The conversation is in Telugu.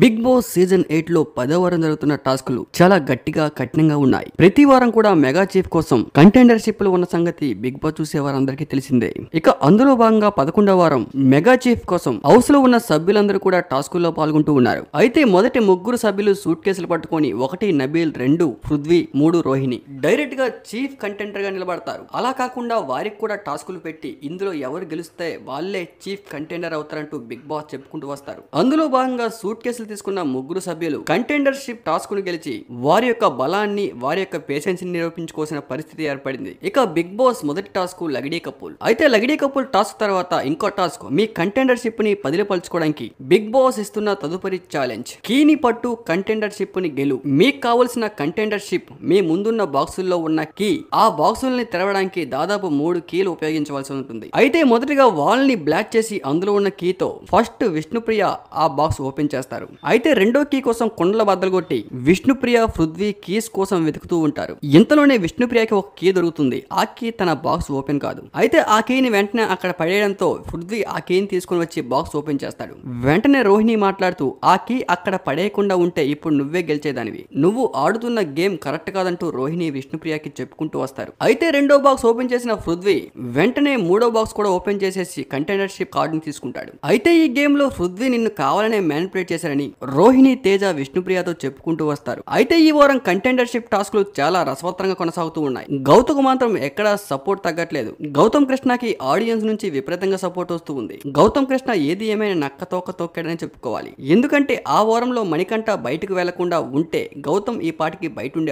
బిగ్ బాస్ సీజన్ ఎయిట్ లో పదో వారం జరుగుతున్న టాస్క్లు చాలా గట్టిగా కఠినంగా ఉన్నాయి ప్రతి వారం కూడా మెగా చీఫ్ కోసం కంటెండర్షిప్ లు ఉన్న సంగతి బిగ్ బాస్ చూసే వారందరికీ తెలిసిందే ఇక అందులో భాగంగా పదకొండవ వారం మెగా చీఫ్ కోసం హౌస్ లో ఉన్న సభ్యులందరూ కూడా టాస్క్ లో పాల్గొంటూ ఉన్నారు అయితే మొదటి ముగ్గురు సభ్యులు సూట్ కేసులు పట్టుకొని ఒకటి నబీల్ రెండు పృథ్వీ మూడు రోహిణి డైరెక్ట్ గా చీఫ్ కంటెండర్ గా నిలబడతారు అలా కాకుండా వారికి కూడా టాస్కులు పెట్టి ఇందులో ఎవరు గెలిస్తే వాళ్ళే చీఫ్ కంటెండర్ అవుతారంటూ బిగ్ బాస్ చెప్పుకుంటూ వస్తారు అందులో భాగంగా సూట్ కేసులు తీసుకున్న ముగ్గురు సభ్యులు కంటెండర్షిప్ టాస్క్ ను గెలిచి వారి యొక్క బలాన్ని వారి యొక్క పేషెన్స్ ని నిరూపించుకోవాల్సిన పరిస్థితి ఏర్పడింది ఇక బిగ్ బాస్ మొదటి టాస్క్ లగడీ కపూల్ అయితే లగడీ కపూల్ టాస్క్ తర్వాత ఇంకో టాస్క్ మీ కంటెండర్షిప్ ని పదిలిపలుచుకోవడానికి బిగ్ బాస్ ఇస్తున్న తదుపరి ఛాలెంజ్ కీని పట్టు కంటెండర్షిప్ ని గెలు మీకు కావలసిన కంటెండర్షిప్ మీ ముందున్న బాక్సుల్లో ఉన్న కీ ఆ బాక్సుల్ని తెరవడానికి దాదాపు మూడు కీలు ఉపయోగించవలసి ఉంటుంది అయితే మొదటిగా వాల్ ని బ్లాక్ చేసి అందులో ఉన్న కీతో ఫస్ట్ విష్ణుప్రియ ఆ బాక్స్ ఓపెన్ చేస్తారు చేస్తారు అయితే రెండో కీ కోసం కొండల బద్దలు కొట్టి విష్ణుప్రియ పృథ్వీ కీస్ కోసం వెతుకుతూ ఉంటారు ఇంతలోనే విష్ణుప్రియకి ఒక కీ దొరుకుతుంది ఆ కీ తన బాక్స్ ఓపెన్ కాదు అయితే ఆ కీని వెంటనే అక్కడ పడేయడంతో పృథ్వీ ఆ కీని తీసుకుని వచ్చి బాక్స్ ఓపెన్ చేస్తాడు వెంటనే రోహిణి మాట్లాడుతూ ఆ కీ అక్కడ పడేయకుండా ఉంటే ఇప్పుడు నువ్వే గెలిచేదానివి నువ్వు ఆడుతున్న గేమ్ కరెక్ట్ కాదంటూ రోహిణి విష్ణుప్రియకి చెప్పుకుంటూ వస్తారు అయితే రెండో బాక్స్ ఓపెన్ చేసిన పృథ్వీ వెంటనే మూడో బాక్స్ కూడా ఓపెన్ చేసేసి కంటైనర్షిప్ కార్డుని తీసుకుంటాడు అయితే ఈ గేమ్ లో పృథ్వీ నిన్ను కావాలనే మ్యానిపులేట్ చేసి చేశారని రోహిణి తేజ విష్ణుప్రియతో చెప్పుకుంటూ వస్తారు అయితే ఈ వారం కంటెండర్షిప్ టాస్క్ లు చాలా రసవత్తరంగా కొనసాగుతూ ఉన్నాయి గౌతమ్ మాత్రం ఎక్కడా సపోర్ట్ తగ్గట్లేదు గౌతమ్ కృష్ణకి ఆడియన్స్ నుంచి విపరీతంగా సపోర్ట్ వస్తూ ఉంది గౌతమ్ కృష్ణ ఏది ఏమైనా నక్క తోక తొక్కాడని చెప్పుకోవాలి ఎందుకంటే ఆ వారంలో మణికంఠ బయటకు వెళ్లకుండా ఉంటే గౌతమ్ ఈ పాటికి బయట ఉండే